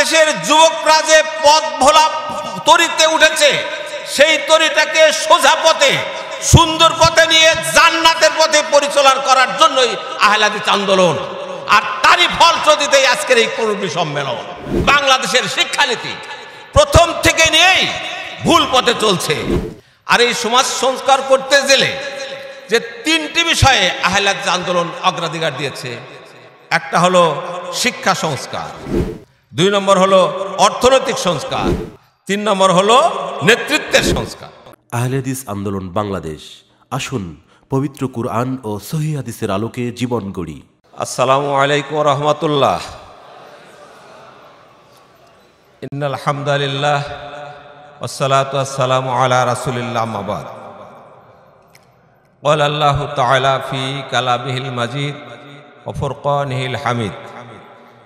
বাংলাদেশের যুবকরা যে পথ ভোলা তরিতে উঠেছে সেই তরিটাকে সোজা পথে সুন্দর পথে নিয়ে জান্নাতের পথে পরিচালন করার জন্যই আহলাদিস আন্দোলন আর তারই ফলশ্রুতিতেই আজকের এই কর্মী সম্মেলন বাংলাদেশের শিক্ষানীতি প্রথম থেকে নিয়েই ভুল পথে চলছে আর এই সমাজ সংস্কার করতে গেলে যে তিনটি বিষয়ে আহলাদ আন্দোলন অগ্রাধিকার দিয়েছে একটা হলো শিক্ষা সংস্কার দুই নম্বর হলো অর্থনৈতিক সংস্কার তিন নম্বর হলো নেতৃত্বের সংস্কার আহলেদিস আন্দোলন বাংলাদেশ আসুন পবিত্র কুরআন ও সহি আলোকে জীবন গড়ি আসসালামু আলাইকুম রহমতুল্লাহ ইন্নাল হামদালিল্লাহ والصلاة والسلام على رسول الله مباد قال الله تعالى في كلامه المجيد وفرقانه الحميد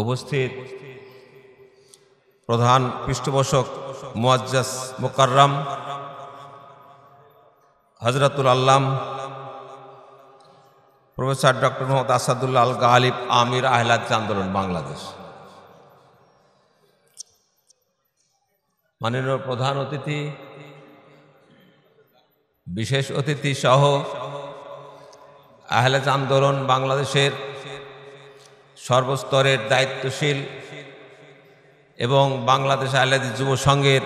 উপস্থিত প্রধান পৃষ্ঠপোষক মুয়াজ্জাস মোকাররাম হজরতুল আল্লাম প্রফেসর ডক্টর মোহাম্মদ আসাদুল্লাহ আল গালিব আমির আহলাদ আন্দোলন বাংলাদেশ মাননীয় প্রধান অতিথি বিশেষ অতিথি সহ আহলাজ আন্দোলন বাংলাদেশের সর্বস্তরের দায়িত্বশীল এবং বাংলাদেশ আহলাদি যুব সংঘের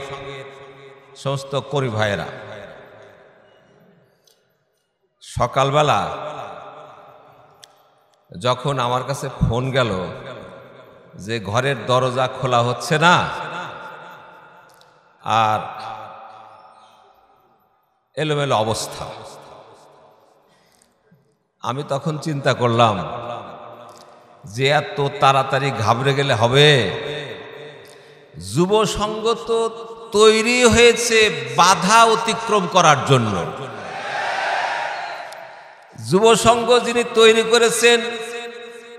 সমস্ত করি ভাইয়েরা সকালবেলা যখন আমার কাছে ফোন গেল যে ঘরের দরজা খোলা হচ্ছে না আর এলোমেলো অবস্থা আমি তখন চিন্তা করলাম যে এত তাড়াতাড়ি ঘাবড়ে গেলে হবে যুব সঙ্গ তো তৈরি হয়েছে বাধা অতিক্রম করার জন্য যুব সঙ্গ যিনি তৈরি করেছেন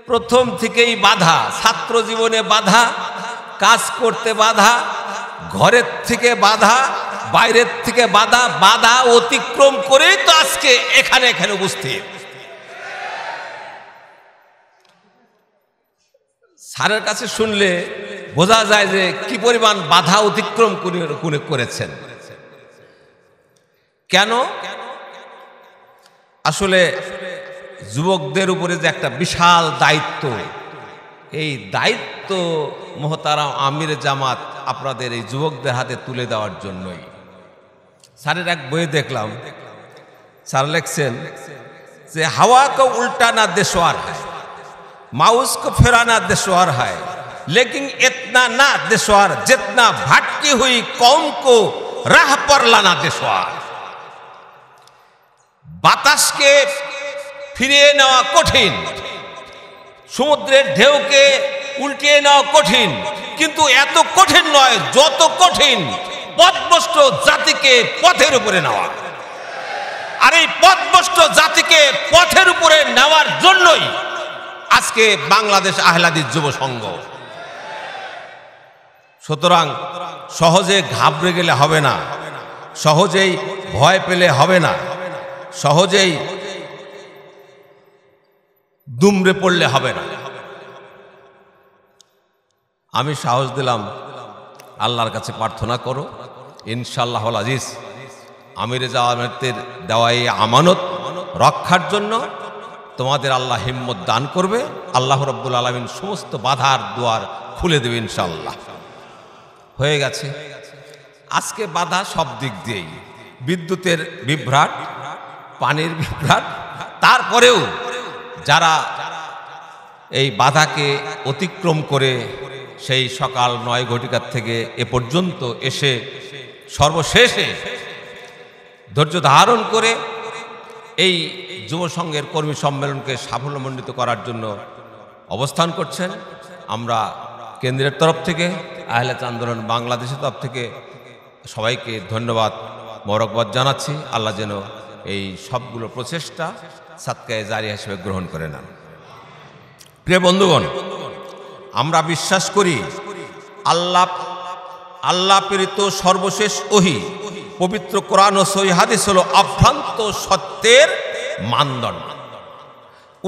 প্রথম থেকেই বাধা ছাত্র জীবনে বাধা কাজ করতে বাধা ঘরের থেকে বাধা বাইরের থেকে বাধা বাধা অতিক্রম করেই তো আজকে এখানে এখানে উপস্থিত স্যারের কাছে শুনলে বোঝা যায় যে কি পরিমাণ বাধা অতিক্রম করেছেন কেন আসলে যুবকদের উপরে যে একটা বিশাল দায়িত্ব এই দায়িত্ব মহতারাম আমির জামাত আপনাদের এই যুবকদের হাতে তুলে দেওয়ার জন্যই স্যারের এক বইয়ে দেখলাম স্যার লেখছেন যে হাওয়া কো উল্টা না আর হয় माउस को फिराना दुशवार है लेकिन इतना ना दुशवार जितना भटकी हुई कौम को राह पर लाना दुशवार बातास ফিরিয়ে নেওয়া কঠিন সমুদ্রের ঢেউকে উল্টিয়ে নেওয়া কঠিন কিন্তু এত কঠিন নয় যত কঠিন পথভ্রষ্ট জাতিকে পথের উপরে নেওয়া আর এই পথভ্রষ্ট জাতিকে পথের উপরে নেওয়ার জন্যই আজকে বাংলাদেশ আহলাদিস যুব সংঘ সুতরাং সহজে ঘাবড়ে গেলে হবে না সহজেই ভয় পেলে হবে না সহজেই দুমড়ে পড়লে হবে না আমি সাহস দিলাম আল্লাহর কাছে প্রার্থনা করো ইনশাল্লাহ আজিজ আমিরে জাওয়ামের দেওয়া এই আমানত রক্ষার জন্য তোমাদের আল্লাহ হিম্মত দান করবে আল্লাহ রব্বুল আলমিন সমস্ত বাধার দুয়ার খুলে দেবে ইনশাল্লাহ হয়ে গেছে আজকে বাধা সব দিক দিয়েই বিদ্যুতের বিভ্রাট পানির বিভ্রাট তারপরেও যারা এই বাধাকে অতিক্রম করে সেই সকাল নয় ঘটিকার থেকে এ পর্যন্ত এসে সর্বশেষে ধৈর্য ধারণ করে এই যুব সংঘের কর্মী সম্মেলনকে সাফল্যমণ্ডিত করার জন্য অবস্থান করছেন আমরা কেন্দ্রের তরফ থেকে আহলেত আন্দোলন বাংলাদেশের তরফ থেকে সবাইকে ধন্যবাদ মরকবাদ জানাচ্ছি আল্লাহ যেন এই সবগুলো প্রচেষ্টা সাতকায় জারি হিসেবে গ্রহণ করে নেন প্রিয় বন্ধুগণ আমরা বিশ্বাস করি আল্লাহ আল্লাহ প্রেরিত সর্বশেষ ওহি পবিত্র কোরআন ও সই হাদিস হল আভ্রান্ত সত্যের মানদণ্ড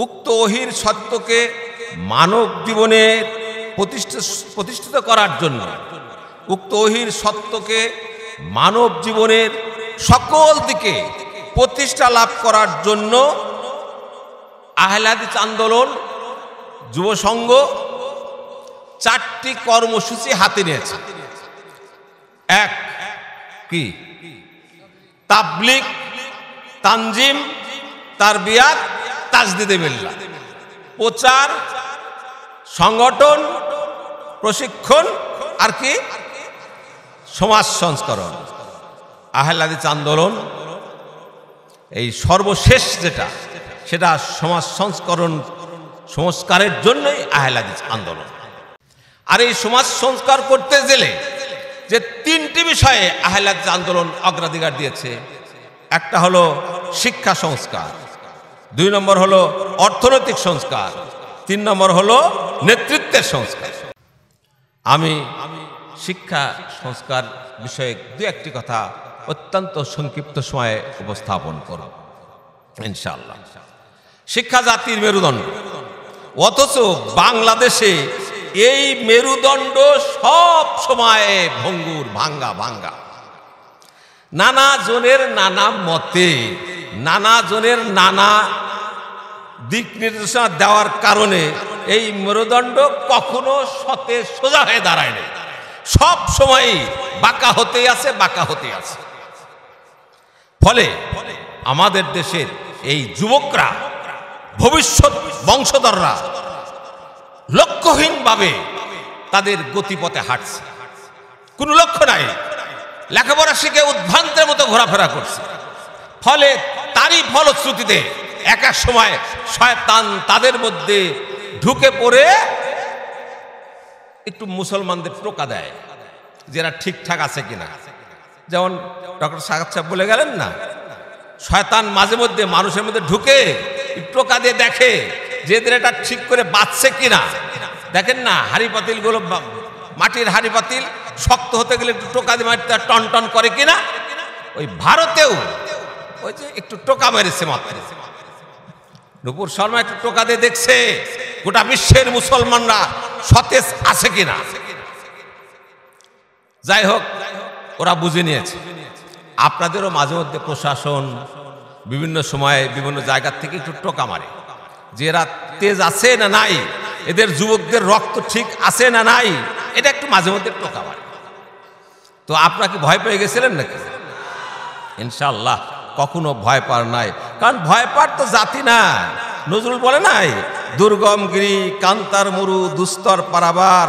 উক্ত অহির সত্যকে মানব জীবনে প্রতিষ্ঠিত করার জন্য উক্ত অহির সত্যকে মানব জীবনের সকল দিকে প্রতিষ্ঠা লাভ করার জন্য আহলাদিস আন্দোলন যুবসংঘ চারটি কর্মসূচি হাতে নিয়েছে এক কি তাবলিক তানজিম তার বিয়াত তাজদিদে মিল্লা প্রচার সংগঠন প্রশিক্ষণ আর কি সমাজ সংস্করণ আহলাদিস আন্দোলন এই সর্বশেষ যেটা সেটা সমাজ সংস্করণ সংস্কারের জন্যই আহলাদিস আন্দোলন আর এই সমাজ সংস্কার করতে গেলে যে তিনটি বিষয়ে আহলাদ আন্দোলন অগ্রাধিকার দিয়েছে একটা হলো শিক্ষা সংস্কার দুই নম্বর হলো অর্থনৈতিক সংস্কার তিন নম্বর হলো নেতৃত্বের সংস্কার আমি শিক্ষা সংস্কার বিষয়ে দু একটি কথা অত্যন্ত সংক্ষিপ্ত সময়ে উপস্থাপন করব ইনশাল্লাহ শিক্ষা জাতির মেরুদণ্ড অথচ বাংলাদেশে এই মেরুদণ্ড সব সময়ে ভঙ্গুর ভাঙ্গা ভাঙ্গা নানা জনের নানা মতে নানা জনের নানা দিক নির্দেশনা দেওয়ার কারণে এই মেরুদণ্ড কখনো সতে সোজা হয়ে দাঁড়ায় না সব সময় বাঁকা হতে আছে বাঁকা হতে আছে ফলে আমাদের দেশের এই যুবকরা ভবিষ্যৎ বংশধররা লক্ষ্যহীনভাবে তাদের গতিপথে হাঁটছে কোনো লক্ষ্য নাই লেখাপড়া শিখে উদ্ভ্রান্তের মতো ঘোরাফেরা করছে ফলে তারই ফলশ্রুতিতে এক এক সময় শয়তান তাদের মধ্যে ঢুকে পড়ে একটু মুসলমানদের টোকা দেয় যারা ঠিকঠাক আছে কিনা যেমন ডক্টর সাগাত সাহেব বলে গেলেন না শয়তান মাঝে মধ্যে মানুষের মধ্যে ঢুকে টোকা দিয়ে দেখে যে দিন এটা ঠিক করে বাঁচছে কিনা দেখেন না হাড়ি পাতিলগুলো মাটির হাড়ি পাতিল শক্ত হতে গেলে একটু টোকা দিয়ে মাটিতে টন টন করে কিনা ওই ভারতেও ওই যে একটু টোকা মেরেছে মাথায় নুপুর শর্মা একটু টোকা দিয়ে দেখছে গোটা বিশ্বের মুসলমানরা সতেজ আছে কিনা যাই হোক ওরা বুঝে নিয়েছে আপনাদেরও মাঝে মধ্যে প্রশাসন বিভিন্ন সময়ে বিভিন্ন জায়গার থেকে একটু টোকা মারে যে রাত তেজ আছে না নাই এদের যুবকদের রক্ত ঠিক আছে না নাই এটা একটু মাঝে মধ্যে টোকা মারে তো আপনাকে কি ভয় পেয়ে গেছিলেন নাকি ইনশাল্লাহ কখনো ভয় পার নাই কারণ ভয় পার তো জাতি না নজরুল বলে নাই দুর্গম গিরি কান্তার মরু দুস্তর পারাবার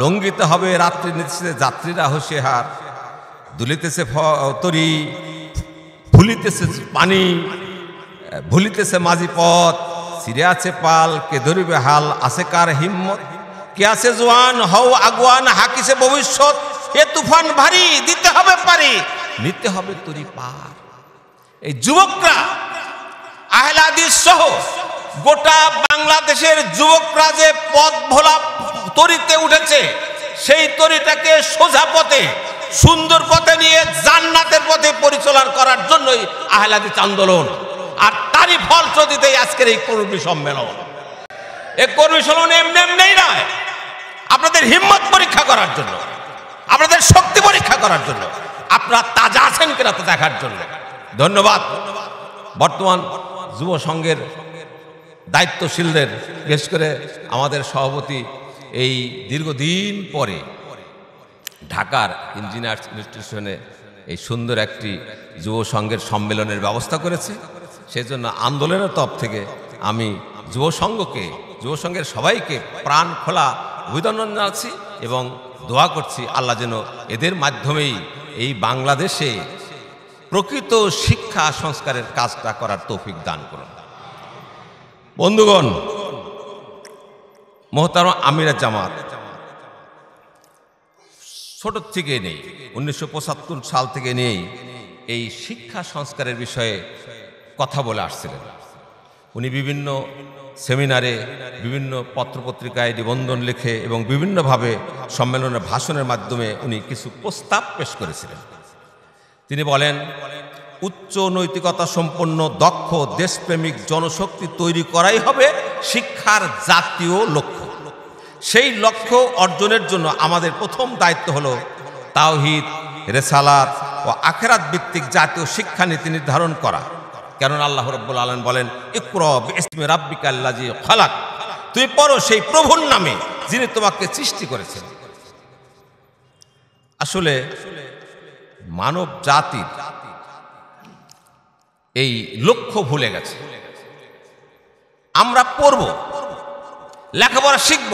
লঙ্ঘিত হবে রাত্রি নিচ্ছে যাত্রীরা হোসেহার দুলিতেছে তরি ভুলিতেছে পানি ভুলিতেছে মাঝি পথ সিরে আছে পাল কে ধরিবে হাল আছে কার হিম্মত কে আছে জোয়ান হও আগুয়ান হাকিছে ভবিষ্যৎ এ তুফান ভারী দিতে হবে পারি নিতে হবে তুরি পার এই যুবকরা আহলাদিস সহ গোটা বাংলাদেশের যুবকরা যে পথ ভোলা তরিতে উঠেছে সেই তরিটাকে সোজা পথে সুন্দর পথে নিয়ে জান্নাতের পথে পরিচালনা করার জন্যই আহলাদিস আন্দোলন আর তারই ফলশ্রুতিতেই আজকের এই কর্মী সম্মেলন এই কর্মী সম্মেলন এমনি এমনি নয় আপনাদের হিম্মত পরীক্ষা করার জন্য আপনাদের শক্তি পরীক্ষা করার জন্য আপনারা তাজা আছেন কিনা তা দেখার জন্য ধন্যবাদ বর্তমান যুব সংঘের দায়িত্বশীলদের বিশেষ করে আমাদের সভাপতি এই দীর্ঘদিন পরে ঢাকার ইঞ্জিনিয়ার্স ইনস্টিটিউশনে এই সুন্দর একটি যুব সংঘের সম্মেলনের ব্যবস্থা করেছে সেই জন্য আন্দোলনের তপ থেকে আমি যুব সংঘকে যুব সংঘের সবাইকে প্রাণ খোলা অভিনন্দন জানাচ্ছি এবং দোয়া করছি আল্লাহ যেন এদের মাধ্যমেই এই বাংলাদেশে প্রকৃত শিক্ষা সংস্কারের কাজটা করার তৌফিক দান করুন বন্ধুগণ মোহতার আমিরা জামাত ছোট থেকে নেই উনিশশো সাল থেকে নেই এই শিক্ষা সংস্কারের বিষয়ে কথা বলে আসছিলেন উনি বিভিন্ন সেমিনারে বিভিন্ন পত্রপত্রিকায় নিবন্ধন লিখে এবং বিভিন্নভাবে সম্মেলনে ভাষণের মাধ্যমে উনি কিছু প্রস্তাব পেশ করেছিলেন তিনি বলেন উচ্চ নৈতিকতা সম্পন্ন দক্ষ দেশপ্রেমিক জনশক্তি তৈরি করাই হবে শিক্ষার জাতীয় লক্ষ্য সেই লক্ষ্য অর্জনের জন্য আমাদের প্রথম দায়িত্ব হল তাওহিদ রেসালাত ও আখেরাত ভিত্তিক জাতীয় শিক্ষানীতি নির্ধারণ করা কেন আল্লাহ রব্বুল আলম বলেন ইকরব ইসমে জি খালাক তুমি পড়ো সেই প্রভুর নামে যিনি তোমাকে সৃষ্টি করেছেন আসলে মানব জাতির এই লক্ষ্য ভুলে গেছে আমরা পড়ব লেখাপড়া শিখব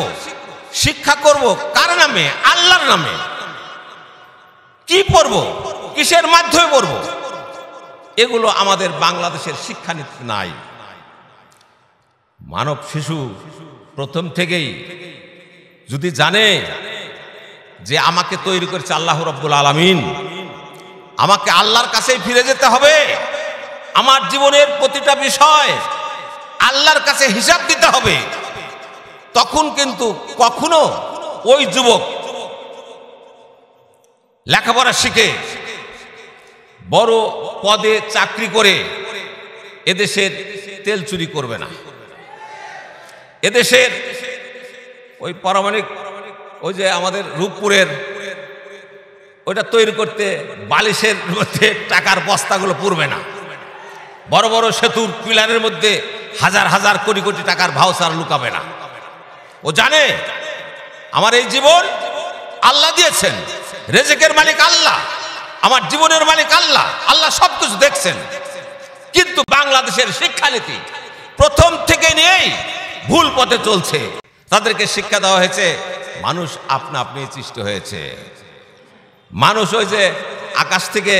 শিক্ষা করব কার নামে আল্লাহর নামে কি পড়ব কিসের মাধ্যমে পড়বো এগুলো আমাদের বাংলাদেশের শিক্ষানীতি নাই মানব শিশু প্রথম থেকেই যদি জানে যে আমাকে তৈরি করেছে আল্লাহ রব্বুল আলমিন আমাকে আল্লাহর কাছেই ফিরে যেতে হবে আমার জীবনের প্রতিটা বিষয় আল্লাহর কাছে হিসাব দিতে হবে তখন কিন্তু কখনো ওই যুবক লেখাপড়া শিখে বড় পদে চাকরি করে এদেশের তেল চুরি করবে না এদেশের ওই পারমাণিক ওই যে আমাদের রূপপুরের ওইটা তৈরি করতে বালিশের মধ্যে টাকার বস্তাগুলো পুরবে না বড় বড় সেতুর পিলারের মধ্যে হাজার হাজার কোটি কোটি টাকার ভাউচার লুকাবে না ও জানে আমার এই জীবন আল্লাহ দিয়েছেন রেজেকের মালিক আল্লাহ আমার জীবনের মালিক আল্লাহ আল্লাহ সব কিছু দেখছেন কিন্তু বাংলাদেশের শিক্ষানীতি প্রথম থেকে নিয়েই ভুল পথে চলছে তাদেরকে শিক্ষা দেওয়া হয়েছে মানুষ আপনা আপনি সৃষ্টি হয়েছে মানুষ হয়েছে আকাশ থেকে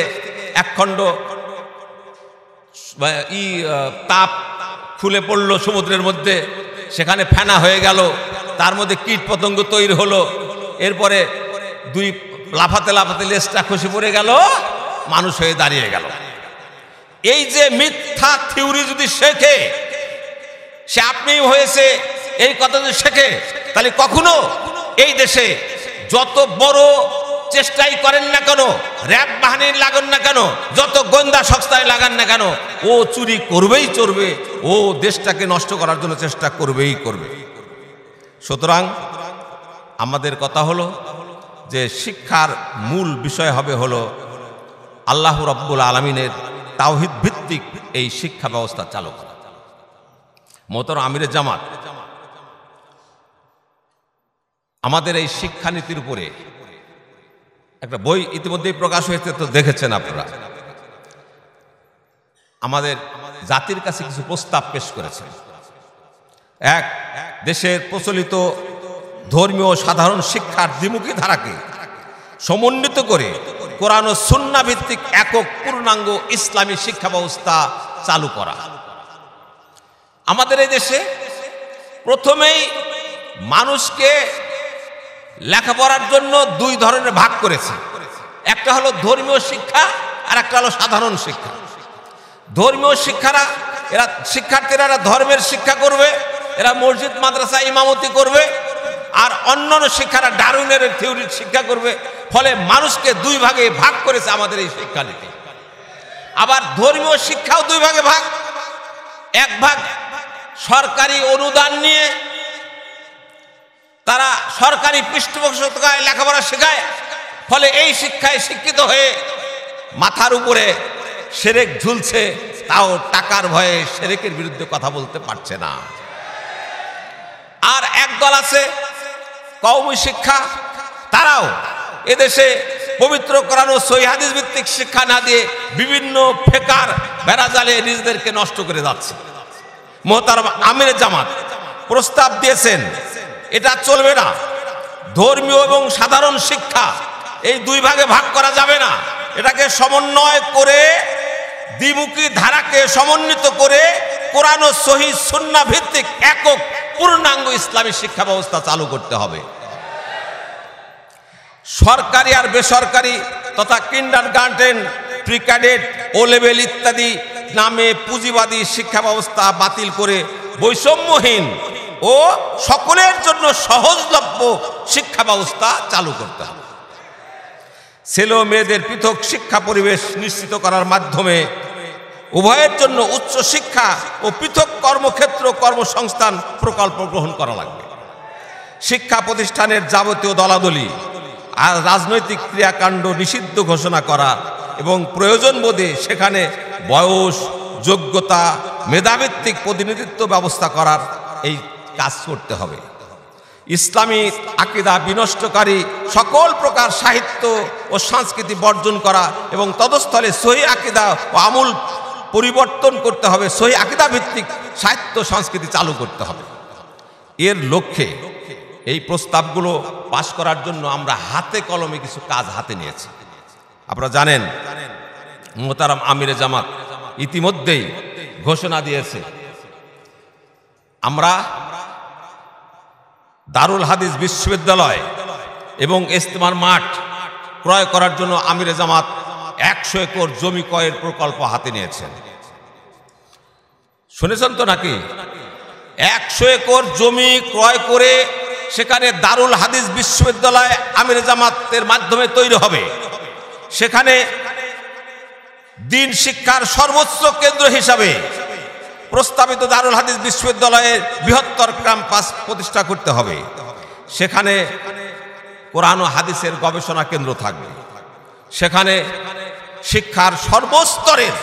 একখণ্ড ই তাপ খুলে পড়লো সমুদ্রের মধ্যে সেখানে ফেনা হয়ে গেল তার মধ্যে কীট পতঙ্গ তৈরি হলো এরপরে দুই লাফাতে লাফাতে লেজটা খসে পড়ে গেল মানুষ হয়ে দাঁড়িয়ে গেল এই যে মিথ্যা থিওরি যদি শেখে সে আপনিই হয়েছে এই কথা যদি শেখে তাহলে কখনো এই দেশে যত বড় চেষ্টাই করেন না কেন র্যাব বাহিনী লাগান না কেন যত গোয়েন্দা সংস্থায় লাগান না কেন ও চুরি করবেই চড়বে ও দেশটাকে নষ্ট করার জন্য চেষ্টা করবেই করবে সুতরাং আমাদের কথা হলো যে শিক্ষার মূল বিষয় হবে হল আল্লাহ রব্বুল আলমিনের তাওহিদ ভিত্তিক এই শিক্ষা ব্যবস্থা চালু করা মোতর আমির জামাত আমাদের এই শিক্ষানীতির উপরে একটা বই ইতিমধ্যেই প্রকাশ হয়েছে তো দেখেছেন আপনারা আমাদের জাতির কাছে কিছু প্রস্তাব পেশ করেছেন এক দেশের প্রচলিত ধর্মীয় সাধারণ শিক্ষার দ্বিমুখী ধারাকে সমন্বিত করে কোরআন ও সুন্না ভিত্তিক একক পূর্ণাঙ্গ ইসলামী শিক্ষা ব্যবস্থা চালু করা আমাদের এই দেশে প্রথমেই মানুষকে লেখাপড়ার জন্য দুই ধরনের ভাগ করেছে একটা হলো ধর্মীয় শিক্ষা আর একটা হলো সাধারণ শিক্ষা ধর্মীয় শিক্ষারা এরা শিক্ষার্থীরা ধর্মের শিক্ষা করবে এরা মসজিদ মাদ্রাসা ইমামতি করবে আর অন্য শিক্ষারা ডারুনের থিওরির শিক্ষা করবে ফলে মানুষকে দুই ভাগে ভাগ করেছে আমাদের এই শিক্ষানীতি আবার ধর্মীয় শিক্ষাও দুই ভাগে ভাগ এক ভাগ সরকারি অনুদান নিয়ে তারা সরকারি পৃষ্ঠপোষকায় লেখাপড়া শেখায় ফলে এই শিক্ষায় শিক্ষিত হয়ে মাথার উপরে সেরেক ঝুলছে তাও টাকার ভয়ে সেরেকের বিরুদ্ধে কথা বলতে পারছে না আর একদল আছে কৌমি শিক্ষা তারাও এদেশে পবিত্র করানো সৈহাদিস ভিত্তিক শিক্ষা না দিয়ে বিভিন্ন ফেকার বেড়াজালে নিজেদেরকে নষ্ট করে যাচ্ছে মোহতার আমির জামাত প্রস্তাব দিয়েছেন এটা চলবে না ধর্মীয় এবং সাধারণ শিক্ষা এই দুই ভাগে ভাগ করা যাবে না এটাকে সমন্বয় করে দ্বিমুখী ধারাকে সমন্বিত করে কোরআন ও সহি সন্না ভিত্তিক একক পূর্ণাঙ্গ ইসলামী শিক্ষা ব্যবস্থা চালু করতে হবে সরকারি আর বেসরকারি তথা kindergarten pre cadet O level ইত্যাদি নামে পুঁজিবাদী শিক্ষা ব্যবস্থা বাতিল করে বৈষম্যহীন ও সকলের জন্য সহজলভ্য শিক্ষা ব্যবস্থা চালু করতে হবে ছেলে মেয়েদের পৃথক শিক্ষা পরিবেশ নিশ্চিত করার মাধ্যমে উভয়ের জন্য উচ্চ শিক্ষা ও পৃথক কর্মক্ষেত্র কর্মসংস্থান প্রকল্প গ্রহণ করা লাগবে শিক্ষা প্রতিষ্ঠানের যাবতীয় দলাদলি আর রাজনৈতিক ক্রিয়াকাণ্ড নিষিদ্ধ ঘোষণা করা এবং প্রয়োজন বোধে সেখানে বয়স যোগ্যতা মেধাভিত্তিক প্রতিনিধিত্ব ব্যবস্থা করার এই কাজ করতে হবে ইসলামী আকিদা বিনষ্টকারী সকল প্রকার সাহিত্য ও সংস্কৃতি বর্জন করা এবং তদস্থলে সহি আকিদা ও আমূল পরিবর্তন করতে হবে সহি আকিদা ভিত্তিক সাহিত্য সংস্কৃতি চালু করতে হবে এর লক্ষ্যে এই প্রস্তাবগুলো পাশ করার জন্য আমরা হাতে কলমে কিছু কাজ হাতে নিয়েছি আপনারা জানেন মোতারাম আমিরে জামাত ইতিমধ্যেই ঘোষণা দিয়েছে আমরা দারুল হাদিস বিশ্ববিদ্যালয় এবং ইস্তেমার মাঠ ক্রয় করার জন্য আমিরে জামাত একশো একর জমি কয়ের প্রকল্প হাতে নিয়েছেন শুনেছেন তো নাকি একশো একর জমি ক্রয় করে সেখানে দারুল হাদিস বিশ্ববিদ্যালয় আমির জামাতের মাধ্যমে তৈরি হবে সেখানে দিন শিক্ষার সর্বোচ্চ কেন্দ্র হিসাবে প্রস্তাবিত দারুল হাদিস বিশ্ববিদ্যালয়ের বৃহত্তর ক্যাম্পাস প্রতিষ্ঠা করতে হবে সেখানে কোরআন ও হাদিসের গবেষণা কেন্দ্র থাকবে সেখানে শিক্ষার সর্বস্তরের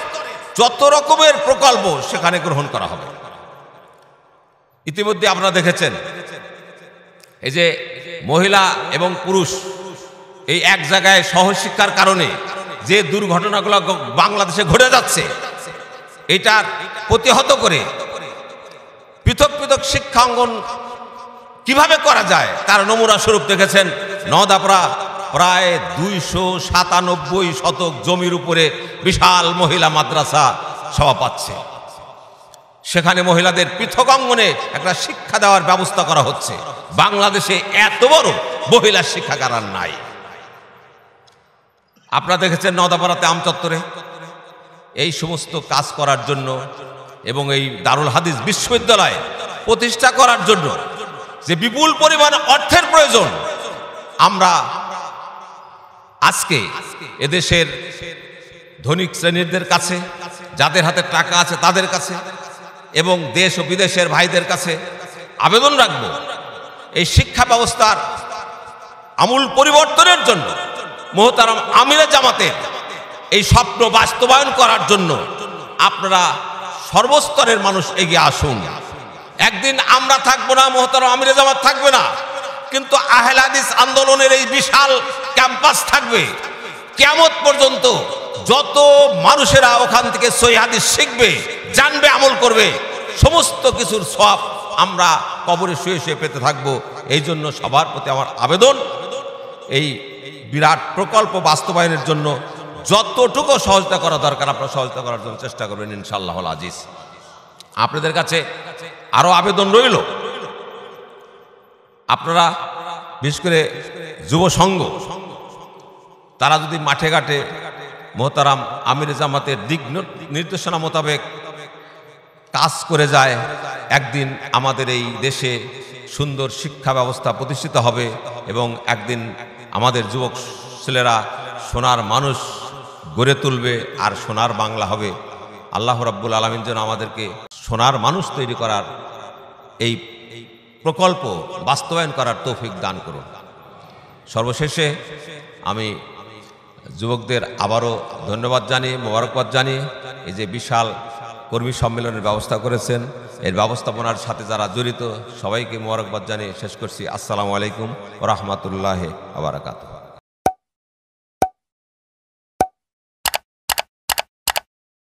যত রকমের প্রকল্প সেখানে গ্রহণ করা হবে ইতিমধ্যে আপনারা দেখেছেন এই যে মহিলা এবং পুরুষ এই এক জায়গায় সহশিক্ষার কারণে যে দুর্ঘটনাগুলো বাংলাদেশে ঘটে যাচ্ছে এটা প্রতিহত করে পৃথক পৃথক শিক্ষাঙ্গন কিভাবে করা যায় তার নমুনা স্বরূপ দেখেছেন নদাপড়া প্রায় দুইশো সাতানব্বই শতক জমির উপরে বিশাল মহিলা মাদ্রাসা সভা পাচ্ছে সেখানে মহিলাদের পৃথক অঙ্গনে একটা শিক্ষা দেওয়ার ব্যবস্থা করা হচ্ছে বাংলাদেশে এত বড় মহিলা শিক্ষাগার নাই আপনারা দেখেছেন নদাপাড়াতে আমচত্বরে এই সমস্ত কাজ করার জন্য এবং এই দারুল হাদিস বিশ্ববিদ্যালয় প্রতিষ্ঠা করার জন্য যে বিপুল পরিমাণ অর্থের প্রয়োজন আমরা আজকে এদেশের ধনী শ্রেণীদের কাছে যাদের হাতে টাকা আছে তাদের কাছে এবং দেশ ও বিদেশের ভাইদের কাছে আবেদন রাখব এই শিক্ষা ব্যবস্থার আমূল পরিবর্তনের জন্য মোহতারাম আমিরা জামাতে এই স্বপ্ন বাস্তবায়ন করার জন্য আপনারা সর্বস্তরের মানুষ এগিয়ে আসুন একদিন আমরা থাকবো না মোহতারাম আমিরা জামাত থাকবে না কিন্তু আহেলাদিস আন্দোলনের এই বিশাল ক্যাম্পাস থাকবে কেমত পর্যন্ত যত মানুষেরা ওখান থেকে সৈহাদিস শিখবে জানবে আমল করবে সমস্ত কিছুর সব আমরা কবরে শুয়ে শুয়ে পেতে থাকবো এই জন্য সবার প্রতি আমার আবেদন এই বিরাট প্রকল্প বাস্তবায়নের জন্য যতটুকু সহজতা করা দরকার আপনার সহজতা করার জন্য চেষ্টা করবেন ইনশাল্লাহ আজিজ আপনাদের কাছে আরও আবেদন রইল আপনারা বিশেষ করে যুব সংঘ তারা যদি মাঠে ঘাটে মোহতারাম আমির জামাতের দিক নির্দেশনা মোতাবেক কাজ করে যায় একদিন আমাদের এই দেশে সুন্দর শিক্ষা ব্যবস্থা প্রতিষ্ঠিত হবে এবং একদিন আমাদের যুবক ছেলেরা সোনার মানুষ গড়ে তুলবে আর সোনার বাংলা হবে আল্লাহ রাব্বুল আলমিন যেন আমাদেরকে সোনার মানুষ তৈরি করার এই প্রকল্প বাস্তবায়ন করার তৌফিক দান করুন সর্বশেষে আমি যুবকদের আবারও ধন্যবাদ জানিয়ে মোবারকবাদ জানিয়ে এই যে বিশাল কর্মী সম্মেলনের ব্যবস্থা করেছেন এর ব্যবস্থাপনার সাথে যারা জড়িত সবাইকে মোবারকবাদ জানিয়ে শেষ করছি আসসালামু আলাইকুম রহমতুল্লাহ আবরাকাতু